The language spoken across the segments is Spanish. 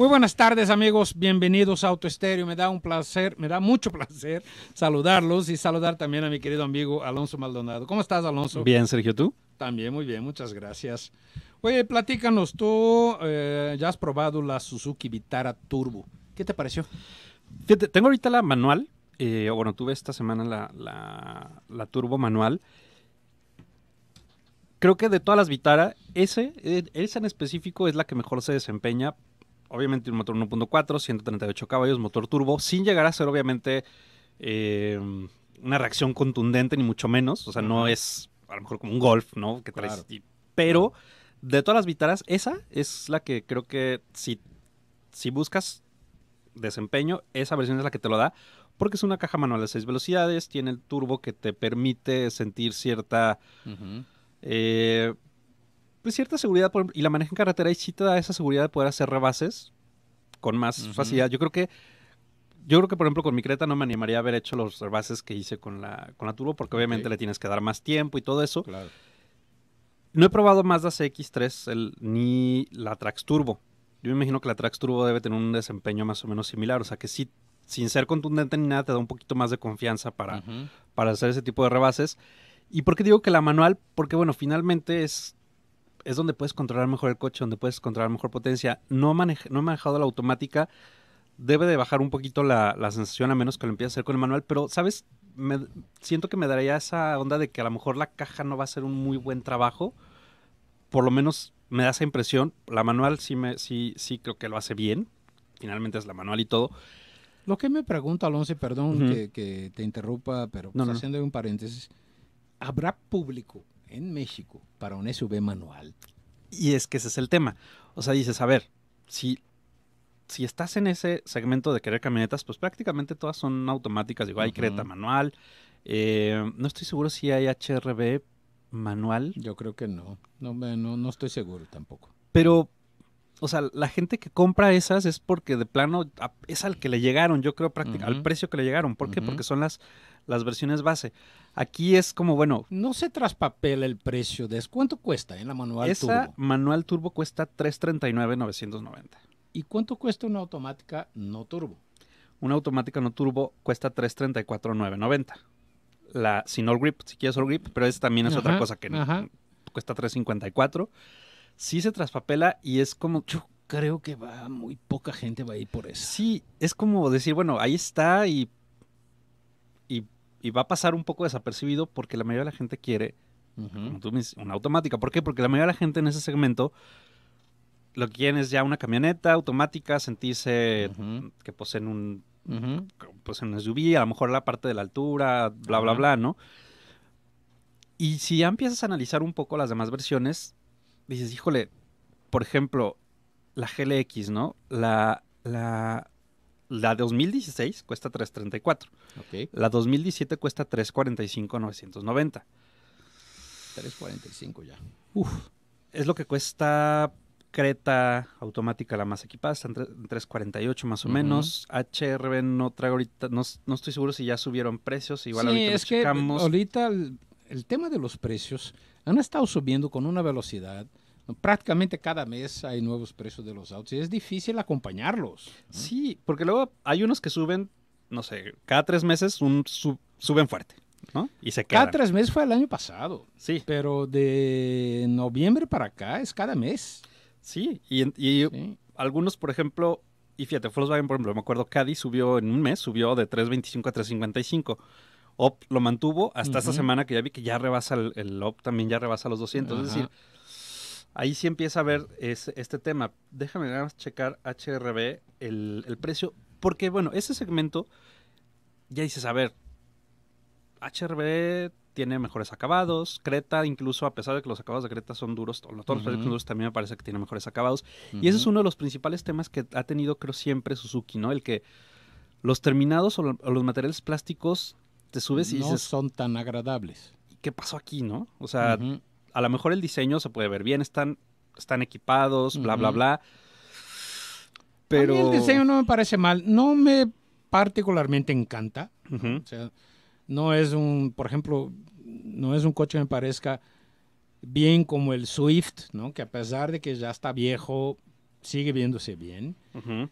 Muy buenas tardes amigos, bienvenidos a Estéreo, Me da un placer, me da mucho placer saludarlos y saludar también a mi querido amigo Alonso Maldonado. ¿Cómo estás Alonso? Bien, Sergio, ¿tú? También muy bien, muchas gracias. Oye, platícanos, tú eh, ya has probado la Suzuki Vitara Turbo. ¿Qué te pareció? Fíjate, tengo ahorita la manual, eh, bueno, tuve esta semana la, Turbo manual creo que de todas las Vitara, ese, e, esa en específico es la que mejor se desempeña obviamente un motor 1.4, 138 caballos, motor turbo, sin llegar a ser obviamente eh, una reacción contundente, ni mucho menos. O sea, no es a lo mejor como un golf, ¿no? Que traes, pero de todas las vitaras, esa es la que creo que si, si buscas desempeño, esa versión es la que te lo da. Porque es una caja manual de seis velocidades, tiene el turbo que te permite sentir cierta pues, cierta seguridad y la maneja en carretera y sí te da esa seguridad de poder hacer rebases con más facilidad. Yo creo que yo creo que por ejemplo con mi Creta no me animaría a haber hecho los rebases que hice con la la turbo porque obviamente le tienes que dar más tiempo y todo eso. No he probado más Mazda CX3 ni la Trax Turbo. Yo me imagino que la Trax Turbo debe tener un desempeño más o menos similar, o sea que sí sin ser contundente ni nada te da un poquito más de confianza para para hacer ese tipo de rebases. ¿Y por qué digo que la manual? Porque bueno, finalmente es es donde puedes controlar mejor el coche, donde puedes controlar mejor potencia. No, no he manejado la automática. Debe de bajar un poquito la, la sensación a menos que lo empieces a hacer con el manual. Pero, ¿sabes? siento que me daría esa onda de que a lo mejor la caja no va a ser un muy buen trabajo. Por lo menos me da esa impresión. La manual sí, me, sí, sí creo que lo hace bien. Finalmente es la manual y todo. Lo que me pregunto, Alonso, perdón que, te interrumpa, pero pues, no, haciendo un paréntesis, ¿habrá público en México para un SUV manual. Y es que ese es el tema. O sea, dices, a ver, si, si estás en ese segmento de querer camionetas, pues prácticamente todas son automáticas. Digo, hay Creta manual. Eh, no estoy seguro si hay HRB manual. Yo creo que no. No, no. estoy seguro tampoco. Pero, o sea, la gente que compra esas es porque de plano es al que le llegaron, yo creo, prácticamente, al precio que le llegaron. ¿Por qué? Porque son las las versiones base. Aquí es como, bueno... No se traspapela el precio de ¿Cuánto cuesta en eh, la manual esa manual turbo cuesta 339.990. ¿Y cuánto cuesta una automática no turbo? Una automática no turbo cuesta 334.990. La sin all grip, si quieres all grip, pero esa también es otra cosa que ajá. cuesta 354. Sí se traspapela y es como, yo creo que va muy poca gente va a ir por eso. Sí, es como decir, bueno, ahí está y y va a pasar un poco desapercibido porque la mayoría de la gente quiere una automática. ¿Por qué? Porque la mayoría de la gente en ese segmento lo que es ya una camioneta automática, sentirse que poseen un, pues en SUV, a lo mejor la parte de la altura, bla, bla, bla, ¿no? Y si ya empiezas a analizar un poco las demás versiones, dices, híjole, por ejemplo, la GLX, ¿no? La, la, la 2016 cuesta 3.34. La 2017 cuesta 3.45.990. 3.45 ya. Uf. Es lo que cuesta Creta automática, la más equipada, está en 3.48 más o menos. HRB no traigo ahorita, no, estoy seguro si ya subieron precios, igual sí, ahorita es que Ahorita el, tema de los precios han estado subiendo con una velocidad prácticamente cada mes hay nuevos precios de los autos y es difícil acompañarlos. Sí, porque luego hay unos que suben, no sé, cada tres meses un suben fuerte. ¿no? Y se Cada tres meses fue el año pasado. Sí. Pero de noviembre para acá es cada mes. Sí, y, y algunos, por ejemplo, y fíjate, Volkswagen, por ejemplo, me acuerdo, Caddy subió en un mes, subió de 3.25 a 3.55. OP lo mantuvo hasta esta semana que ya vi que ya rebasa el, OP, también ya rebasa los 200. Es decir, Ahí sí empieza a ver este tema. Déjame nada más checar HRB, el, el precio, porque bueno, ese segmento ya dices, a ver, HRB tiene mejores acabados. Creta, incluso a pesar de que los acabados de Creta son duros, los duros también me parece que tiene mejores acabados. Y ese es uno de los principales temas que ha tenido, creo, siempre Suzuki, ¿no? El que los terminados o, los materiales plásticos te subes y dices. son tan agradables. ¿Qué pasó aquí, no? O sea, a lo mejor el diseño se puede ver bien, están, están equipados, bla, bla, bla. Pero... el diseño no me parece mal, no me particularmente encanta. O sea, no es un, por ejemplo, no es un coche que me parezca bien como el Swift, ¿no? Que a pesar de que ya está viejo, sigue viéndose bien.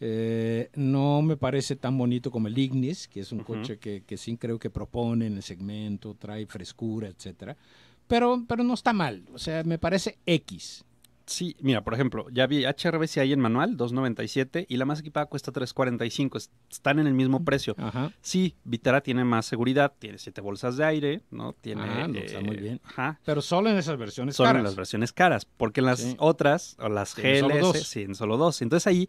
Eh, no me parece tan bonito como el Ignis, que es un coche que, que, sí creo que propone en el segmento, trae frescura, etcétera pero, pero no está mal. O sea, me parece X. Sí, mira, por ejemplo, ya vi HRV si en manual, 2.97 y la más equipada cuesta 3.45, están en el mismo precio. Sí, Vitara tiene más seguridad, tiene siete bolsas de aire, ¿no? Tiene ah, está muy eh, bien. Ajá. Pero solo en esas versiones caras. Solo en las versiones caras, porque en las otras o las GLS, solo dos. sí, en solo dos. Entonces ahí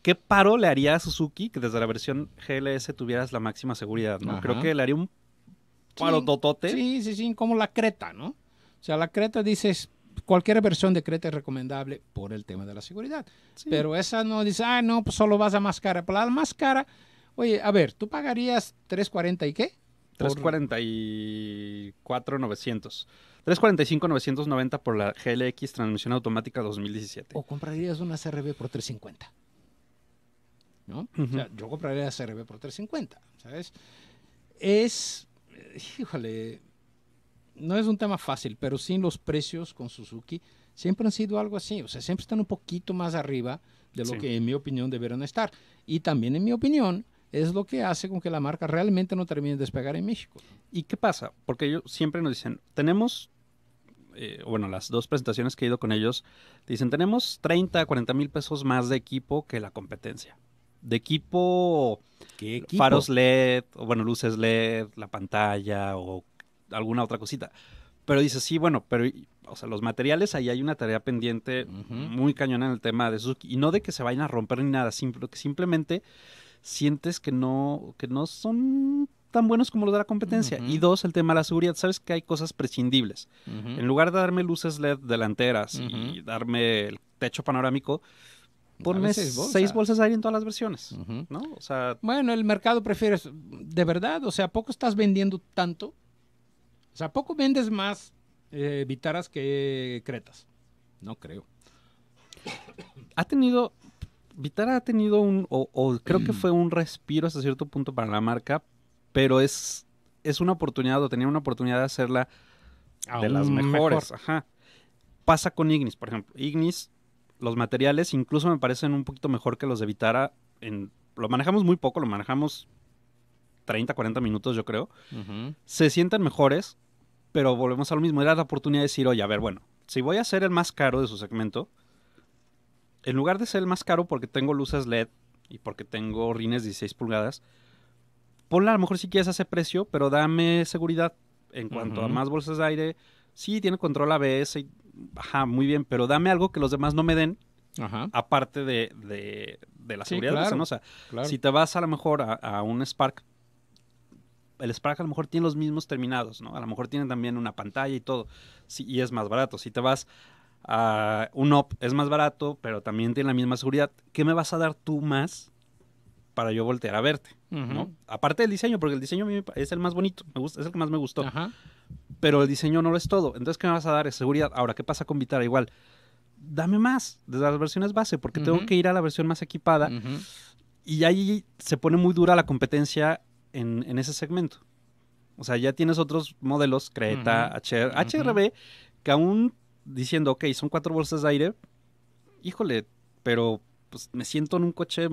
¿qué paro le haría a Suzuki que desde la versión GLS tuvieras la máxima seguridad? ¿no? Creo que le haría un palo totote. Sí, sí, sí, como la creta, ¿no? O sea, la creta dices, cualquier versión de creta es recomendable por el tema de la seguridad. Pero esa no dice, ah, no, pues solo vas a más cara. Para la más cara, oye, a ver, ¿tú pagarías 3.40 y qué? 344.900. 345.990 por la GLX Transmisión Automática 2017. O comprarías una CRB por 350. ¿No? O sea, yo compraría la CRB por 350, ¿sabes? Es híjole, no es un tema fácil, pero sí los precios con Suzuki siempre han sido algo así, o sea, siempre están un poquito más arriba de lo que en mi opinión deberían estar. Y también en mi opinión es lo que hace con que la marca realmente no termine de despegar en México. ¿Y qué pasa? Porque ellos siempre nos dicen, tenemos, eh, bueno, las dos presentaciones que he ido con ellos, dicen, tenemos 30, 40 mil pesos más de equipo que la competencia de equipo, faros LED, o bueno, luces LED, la pantalla o alguna otra cosita. Pero dice, sí, bueno, pero, o sea, los materiales, ahí hay una tarea pendiente muy cañona en el tema de Suzuki. Y no de que se vayan a romper ni nada, sino que simplemente sientes que no, que no son tan buenos como los de la competencia. Y dos, el tema de la seguridad. Sabes que hay cosas prescindibles. En lugar de darme luces LED delanteras y darme el techo panorámico, por seis bolsas de en todas las versiones, bueno, el mercado prefiere, de verdad, o sea, ¿a poco estás vendiendo tanto? O sea, ¿a poco vendes más eh, Vitaras que Cretas? No creo. Ha tenido, Vitara ha tenido un, o, creo que fue un respiro hasta cierto punto para la marca, pero es, es una oportunidad, o tenía una oportunidad de hacerla de las mejores. Pasa con Ignis, por ejemplo. Ignis los materiales incluso me parecen un poquito mejor que los de Vitara. En, lo manejamos muy poco, lo manejamos 30, 40 minutos, yo creo. Se sienten mejores, pero volvemos a lo mismo. Era la oportunidad de decir, oye, a ver, bueno, si voy a ser el más caro de su segmento, en lugar de ser el más caro porque tengo luces LED y porque tengo rines 16 pulgadas, ponla a lo mejor si quieres a ese precio, pero dame seguridad en cuanto a más bolsas de aire. Sí, tiene control ABS y ajá, muy bien, pero dame algo que los demás no me den, aparte de, la seguridad de o sea, Si te vas a lo mejor a, un Spark, el Spark a lo mejor tiene los mismos terminados, ¿no? A lo mejor tiene también una pantalla y todo, y es más barato. Si te vas a un OP, es más barato, pero también tiene la misma seguridad. ¿Qué me vas a dar tú más? para yo voltear a verte, Aparte del diseño, porque el diseño es el más bonito, es el que más me gustó. Ajá pero el diseño no lo es todo. Entonces, ¿qué me vas a dar? Es seguridad. Ahora, ¿qué pasa con Vitara? Igual, dame más desde las versiones base, porque tengo que ir a la versión más equipada. Y ahí se pone muy dura la competencia en, en, ese segmento. O sea, ya tienes otros modelos, Creta, HR, HRB, que aún diciendo, ok, son cuatro bolsas de aire, híjole, pero pues me siento en un coche.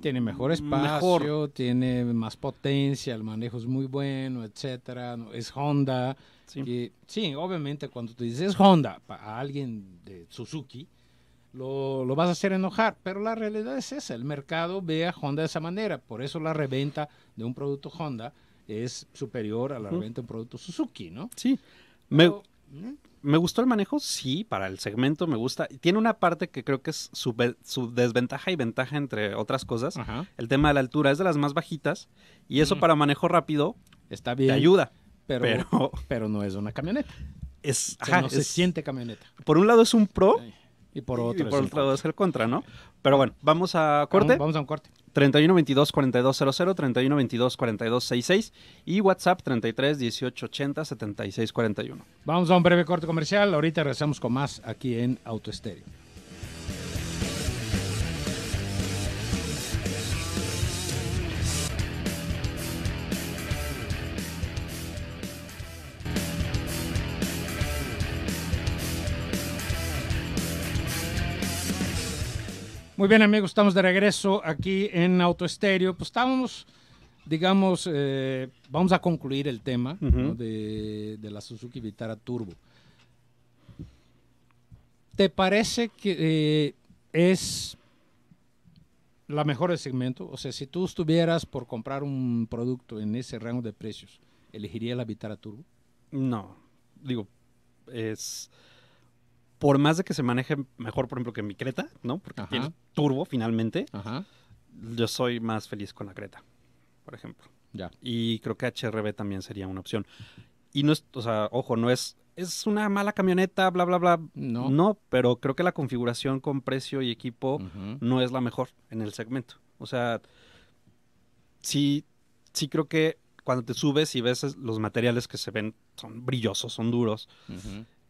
Tiene mejor espacio, tiene más potencia, el manejo es muy bueno, etcétera. Es Honda. Sí. obviamente cuando tú dices Honda a alguien de Suzuki, lo, vas a hacer enojar, pero la realidad es esa, el mercado ve a Honda de esa manera, por eso la reventa de un producto Honda es superior a la reventa de un producto Suzuki, ¿no? Sí, me, ¿eh? me gustó el manejo, sí, para el segmento me gusta. Tiene una parte que creo que es su, desventaja y ventaja, entre otras cosas. El tema de la altura es de las más bajitas y eso mm. para manejo rápido Está bien, te ayuda. Pero, pero, no es una camioneta. Es, se siente camioneta. Por un lado es un pro. Y por otro, lado es el contra, ¿no? Pero bueno, vamos a corte. Vamos, a un corte. 31 22 42 31 22 42 66 y WhatsApp 33 18 80 76 41 Vamos a un breve corte comercial. Ahorita regresamos con más aquí en Autoestéreo. Muy bien, amigos, estamos de regreso aquí en Autoestéreo. Pues estábamos, digamos, eh, vamos a concluir el tema de, la Suzuki Vitara Turbo. ¿Te parece que eh, es la mejor del segmento? O sea, si tú estuvieras por comprar un producto en ese rango de precios, ¿elegiría la Vitara Turbo? No, digo, es por más de que se maneje mejor, por ejemplo, que mi Creta, ¿no? Porque tiene turbo finalmente. Yo soy más feliz con la Creta, por ejemplo. Ya. Y creo que HRB también sería una opción. Y no es, o sea, ojo, no es es una mala camioneta, bla, bla, bla. No. No, pero creo que la configuración con precio y equipo no es la mejor en el segmento. O sea, sí, sí creo que cuando te subes y ves los materiales que se ven, son brillosos, son duros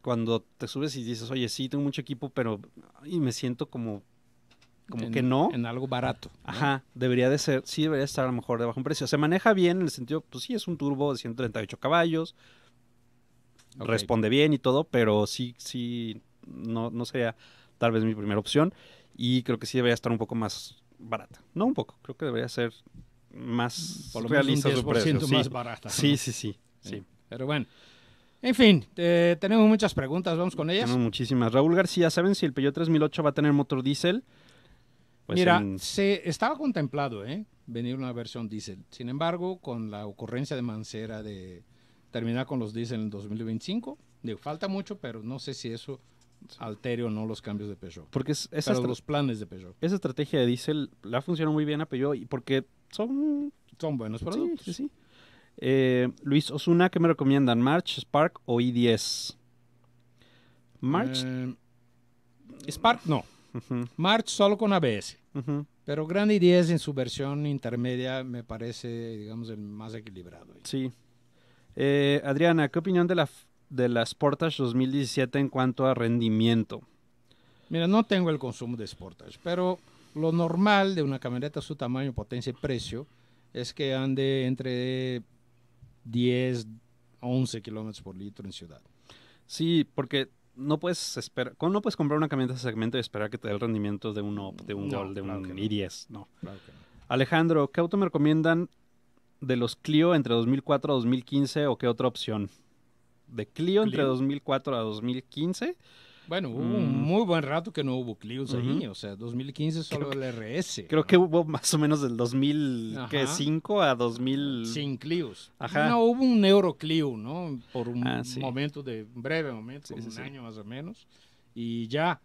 cuando te subes y dices, oye, sí, tengo mucho equipo, pero y me siento como, como que no. En algo barato. Ajá, debería de ser, sí, debería estar a lo mejor de bajo un precio. Se maneja bien en el sentido, pues sí, es un turbo de 138 caballos, responde bien y todo, pero sí, sí, no, no sería tal vez mi primera opción y creo que sí debería estar un poco más barata. No un poco, creo que debería ser más Por lo menos un más barata. Sí, sí, sí, sí. Pero bueno, en fin, tenemos muchas preguntas, vamos con ellas. Tenemos muchísimas. Raúl García, ¿saben si el Peugeot 3008 va a tener motor diésel? Pues Mira, se estaba contemplado ¿eh? venir una versión diésel. Sin embargo, con la ocurrencia de Mancera de terminar con los diésel en 2025, digo, falta mucho, pero no sé si eso altere o no los cambios de Peugeot. Porque es, esa los planes de Peugeot. Esa estrategia de diésel la funcionado muy bien a Peugeot y porque son... Son buenos productos. Sí, sí, sí. Eh, Luis Osuna, ¿qué me recomiendan? ¿March, Spark o e I10? March. Eh, Spark no. March solo con ABS. Pero Grand e I10 en su versión intermedia me parece, digamos, el más equilibrado. Sí. Eh, Adriana, ¿qué opinión de la, de la Sportage 2017 en cuanto a rendimiento? Mira, no tengo el consumo de Sportage, pero lo normal de una camioneta su tamaño, potencia y precio es que ande entre 10, 11 kilómetros por litro en ciudad. Sí, porque no puedes esperar, no puedes comprar una camioneta de segmento y esperar que te dé el rendimiento de un de un gol, de un i10, no. Alejandro, ¿qué auto me recomiendan de los Clio entre 2004 a 2015 o qué otra opción? De Clio. entre 2004 a 2015 bueno, hubo un mm. muy buen rato que no hubo Clios ahí, o sea, 2015 solo el RS. Creo que hubo más o menos del 2005 a 2000. Sin Clios. Ajá. No, hubo un Euro Clio, ¿no? Por un ah, momento de, breve momento, como un año más o menos. Y ya.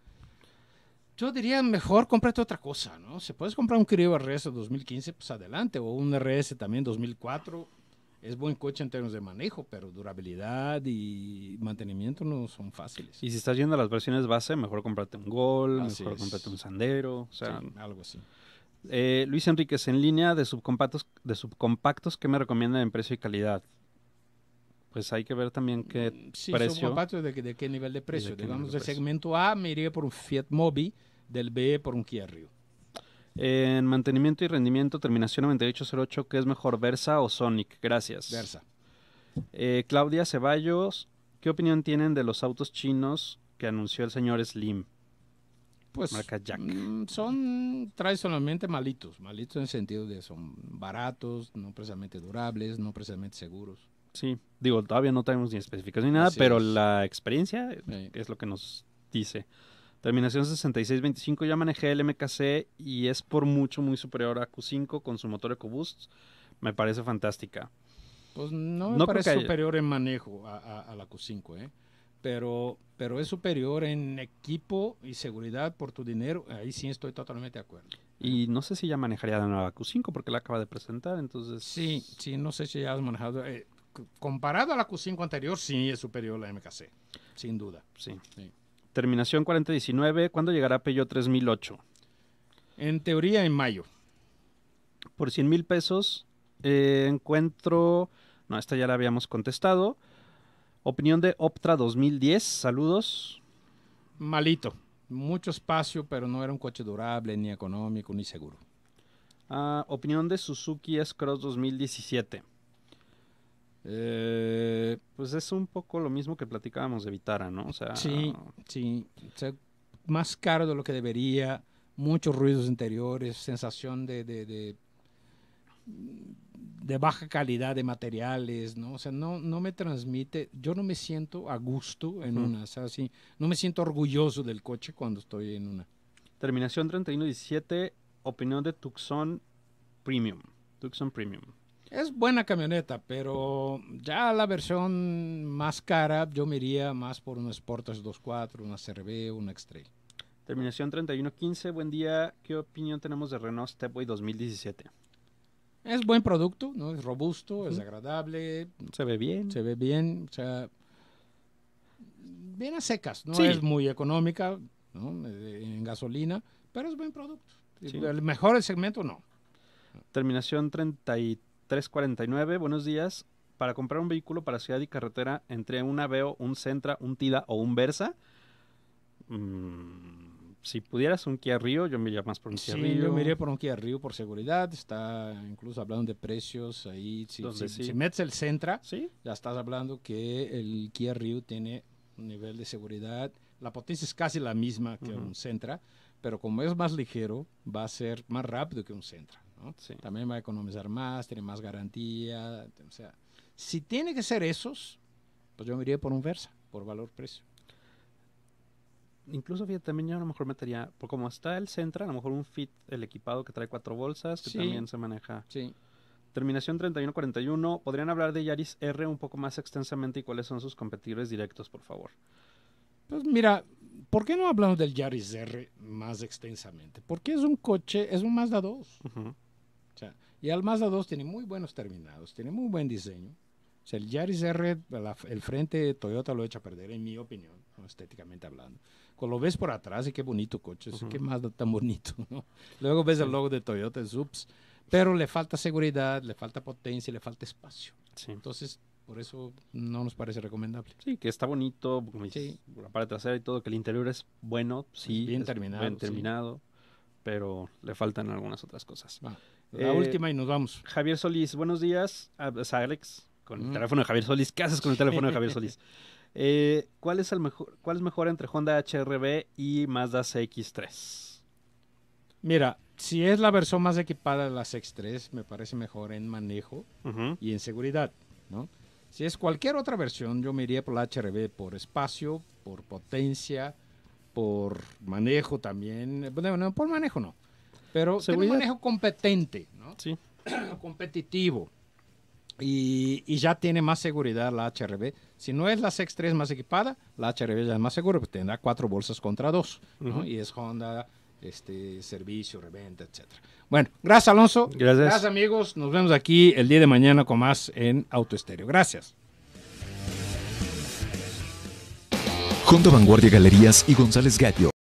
Yo diría mejor cómprate otra cosa, ¿no? Si puedes comprar un Clio RS 2015, pues adelante, o un RS también 2004 es buen coche en términos de manejo, pero durabilidad y mantenimiento no son fáciles. Y si estás yendo a las versiones base, mejor comprarte un Gol, mejor comprarte un Sandero, o sea, sí, algo así. Eh, Luis Enríquez, en línea de subcompactos, de subcompactos, ¿qué me recomienda en precio y calidad? Pues hay que ver también qué mm, sí, precio. Subcompactos de, qué nivel de precio. Digamos, de segmento A me iría por un Fiat Mobi, del B por un Kia Rio. En mantenimiento y rendimiento, terminación 9808, ¿qué es mejor, Versa o Sonic? Gracias. Versa. Eh, Claudia Ceballos, ¿qué opinión tienen de los autos chinos que anunció el señor Slim? Pues marca Jack. Mm, son tradicionalmente malitos, malitos en el sentido de son baratos, no precisamente durables, no precisamente seguros. Sí, digo, todavía no tenemos ni especificaciones ni nada, pero la experiencia es lo que nos dice. Terminación 6625 ya manejé el MKC y es por mucho muy superior a Q5 con su motor EcoBoost. Me parece fantástica. Pues no me parece superior en manejo a, la Q5, ¿eh? pero, pero es superior en equipo y seguridad por tu dinero. Ahí sí estoy totalmente de acuerdo. Y no sé si ya manejaría de nuevo la Q5 porque la acaba de presentar, entonces... Sí, sí, no sé si ya has manejado... Eh, comparado a la Q5 anterior, sí es superior la MKC, sin duda. Sí. sí terminación 4019. ¿Cuándo llegará Peugeot 3008? En teoría, en mayo. Por 100 mil pesos eh, encuentro... No, esta ya la habíamos contestado. Opinión de Optra 2010. Saludos. Malito. Mucho espacio, pero no era un coche durable, ni económico, ni seguro. Ah, opinión de Suzuki S-Cross 2017. Eh, pues es un poco lo mismo que platicábamos de Vitara, ¿no? O sí, sí. más caro de lo que debería, muchos ruidos interiores, sensación de, de, baja calidad de materiales, ¿no? O sea, no, no me transmite, yo no me siento a gusto en una, o sea, no me siento orgulloso del coche cuando estoy en una. Terminación 3117, opinión de Tucson Premium. Tucson Premium. Es buena camioneta, pero ya la versión más cara yo me iría más por un Sportage 2.4, una CRB, una X-Trail. Terminación 3115, buen día. ¿Qué opinión tenemos de Renault Stepway 2017? Es buen producto, ¿no? Es robusto, es agradable. Se ve bien. Se ve bien, o sea, bien a secas, ¿no? Es muy económica, ¿no? Eh, en gasolina, pero es buen producto. El mejor el segmento, no. Terminación 33 349, buenos días. Para comprar un vehículo para ciudad y carretera entre un Aveo, un Centra, un Tida o un Versa. Mm, si pudieras un Kia Rio, yo me iría más por un Kia Yo me iría por un Kia Rio por seguridad. Está incluso hablando de precios ahí. Si, metes el Centra, ya estás hablando que el Kia Rio tiene un nivel de seguridad. La potencia es casi la misma que un Centra, pero como es más ligero, va a ser más rápido que un Centra. También va a economizar más, tiene más garantía. O sea, si tiene que ser esos, pues yo me iría por un Versa, por valor-precio. Incluso, fíjate, también yo a lo mejor metería, por como está el Centra, a lo mejor un Fit, el equipado que trae cuatro bolsas, que también se maneja. Sí. Terminación 3141, ¿podrían hablar de Yaris R un poco más extensamente y cuáles son sus competidores directos, por favor? Pues mira, ¿por qué no hablamos del Yaris R más extensamente? Porque es un coche, es un Mazda 2. dos y el Mazda 2 tiene muy buenos terminados, tiene muy buen diseño. O sea, el Yaris R, el frente de Toyota lo echa a perder, en mi opinión, estéticamente hablando. Cuando lo ves por atrás y qué bonito coche, qué Mazda tan bonito. ¿no? Luego ves el logo de Toyota, ups. Pero le falta seguridad, le falta potencia, le falta espacio. Sí. Entonces, por eso no nos parece recomendable. Sí, que está bonito, como sí. la parte trasera y todo, que el interior es bueno, sí. bien terminado. Bien terminado, pero le faltan algunas otras cosas. La eh, última y nos vamos. Javier Solís, buenos días. Alex, con el teléfono de Javier Solís. ¿Qué haces con el teléfono de Javier Solís? Eh, ¿cuál, es el mejor, ¿Cuál es mejor entre Honda HRB y Mazda CX3? Mira, si es la versión más equipada de la CX3, me parece mejor en manejo y en seguridad, ¿no? Si es cualquier otra versión, yo me iría por la HRB por espacio, por potencia, por manejo también. Bueno, por manejo no. Pero tiene un manejo competente, ¿no? competitivo. Y, ya tiene más seguridad la HRB. Si no es la X3 más equipada, la HRB ya es más segura, porque tendrá cuatro bolsas contra dos, Y es Honda, este, servicio, reventa, etcétera. Bueno, gracias Alonso. Gracias. amigos. Nos vemos aquí el día de mañana con más en Auto Estéreo. Gracias. Honda Vanguardia Galerías y González Gallo.